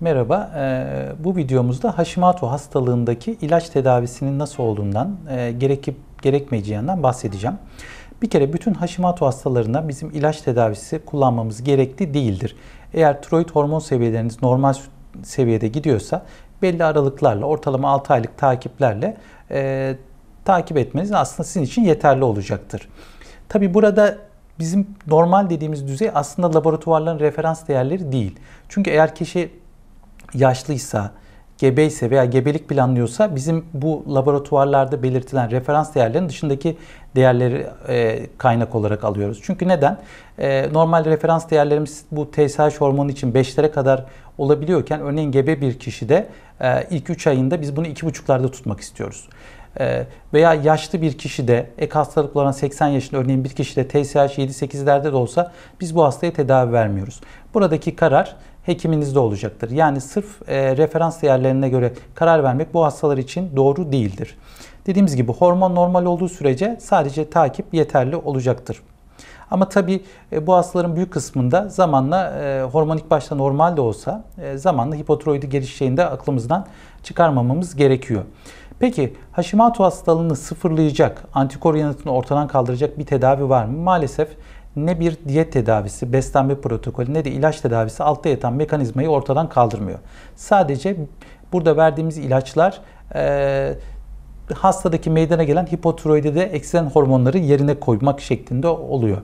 Merhaba, bu videomuzda Hashimoto hastalığındaki ilaç tedavisinin nasıl olduğundan, gerekip gerekmeyeceğinden bahsedeceğim. Bir kere bütün Hashimoto hastalarına bizim ilaç tedavisi kullanmamız gerekli değildir. Eğer tiroid hormon seviyeleriniz normal seviyede gidiyorsa belli aralıklarla, ortalama 6 aylık takiplerle e, takip etmeniz aslında sizin için yeterli olacaktır. Tabi burada bizim normal dediğimiz düzey aslında laboratuvarların referans değerleri değil. Çünkü eğer kişi yaşlıysa, gebeyse veya gebelik planlıyorsa bizim bu laboratuvarlarda belirtilen referans değerlerin dışındaki değerleri e, kaynak olarak alıyoruz. Çünkü neden? E, normal referans değerlerimiz bu TSH hormonu için 5'lere kadar olabiliyorken örneğin gebe bir kişide e, ilk 3 ayında biz bunu 2,5'larda tutmak istiyoruz. Ee, veya yaşlı bir kişi de ek hastalıklarına 80 yaşında örneğin bir kişi de TSH 7-8'lerde de olsa biz bu hastaya tedavi vermiyoruz. Buradaki karar hekiminizde olacaktır. Yani sırf e, referans değerlerine göre karar vermek bu hastalar için doğru değildir. Dediğimiz gibi hormon normal olduğu sürece sadece takip yeterli olacaktır. Ama tabii e, bu hastaların büyük kısmında zamanla e, hormonik başta normal de olsa e, zamanla hipotiroidi gelişeceğini de aklımızdan çıkarmamamız gerekiyor. Peki Hashimoto hastalığını sıfırlayacak, antikor yanıtını ortadan kaldıracak bir tedavi var mı? Maalesef ne bir diyet tedavisi, beslenme protokolü ne de ilaç tedavisi altta yatan mekanizmayı ortadan kaldırmıyor. Sadece burada verdiğimiz ilaçlar e, hastadaki meydana gelen de eksilen hormonları yerine koymak şeklinde oluyor.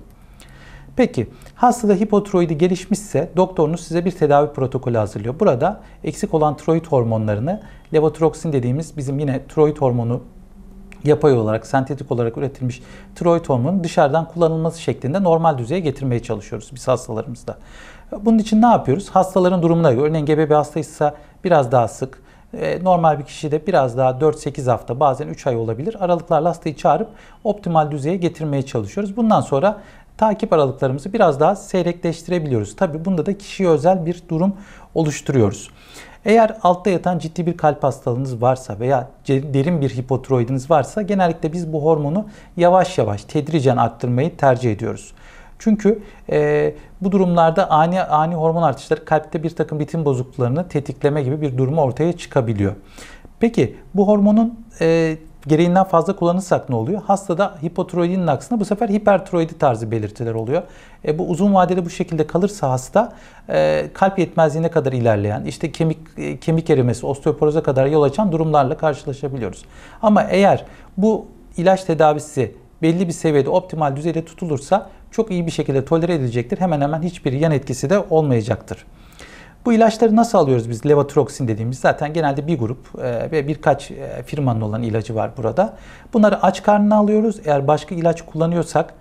Peki hastada hipotiroidi gelişmişse doktorunuz size bir tedavi protokolü hazırlıyor. Burada eksik olan tiroid hormonlarını levotiroksin dediğimiz bizim yine tiroid hormonu yapay olarak, sentetik olarak üretilmiş tiroid hormonun dışarıdan kullanılması şeklinde normal düzeye getirmeye çalışıyoruz biz hastalarımızda. Bunun için ne yapıyoruz? Hastaların durumuna göre, örneğin gebe bir hastaysa biraz daha sık, e, normal bir kişi de biraz daha 4-8 hafta bazen 3 ay olabilir. Aralıklarla hastayı çağırıp optimal düzeye getirmeye çalışıyoruz. Bundan sonra takip aralıklarımızı biraz daha seyrekleştirebiliyoruz. Tabi bunda da kişiye özel bir durum oluşturuyoruz. Eğer altta yatan ciddi bir kalp hastalığınız varsa veya derin bir hipotiroidiniz varsa genellikle biz bu hormonu yavaş yavaş tedricen arttırmayı tercih ediyoruz. Çünkü e, bu durumlarda ani ani hormon artışları kalpte bir takım ritim bozukluklarını tetikleme gibi bir durumu ortaya çıkabiliyor. Peki bu hormonun e, gereğinden fazla kullanırsak ne oluyor? Hastada hipotiroidinin aksine bu sefer hipertiroidi tarzı belirtiler oluyor. E, bu uzun vadede bu şekilde kalırsa hasta e, kalp yetmezliğine kadar ilerleyen, işte kemik e, kemik erimesi, osteoporoza kadar yol açan durumlarla karşılaşabiliyoruz. Ama eğer bu ilaç tedavisi belli bir seviyede optimal düzeyde tutulursa çok iyi bir şekilde tolere edilecektir. Hemen hemen hiçbir yan etkisi de olmayacaktır. Bu ilaçları nasıl alıyoruz biz? Levotroxin dediğimiz zaten genelde bir grup e, ve birkaç e, firmanın olan ilacı var burada. Bunları aç karnına alıyoruz. Eğer başka ilaç kullanıyorsak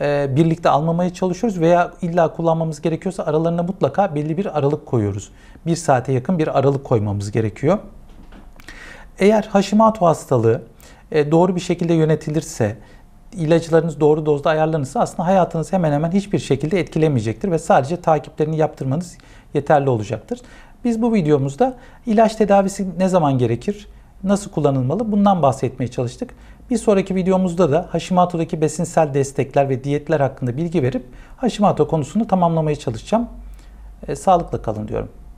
e, birlikte almamaya çalışıyoruz veya illa kullanmamız gerekiyorsa aralarına mutlaka belli bir aralık koyuyoruz. Bir saate yakın bir aralık koymamız gerekiyor. Eğer Hashimoto hastalığı doğru bir şekilde yönetilirse, ilaçlarınız doğru dozda ayarlanırsa aslında hayatınız hemen hemen hiçbir şekilde etkilemeyecektir ve sadece takiplerini yaptırmanız yeterli olacaktır. Biz bu videomuzda ilaç tedavisi ne zaman gerekir, nasıl kullanılmalı bundan bahsetmeye çalıştık. Bir sonraki videomuzda da Hashimoto'daki besinsel destekler ve diyetler hakkında bilgi verip Hashimoto konusunu tamamlamaya çalışacağım. E, sağlıkla kalın diyorum.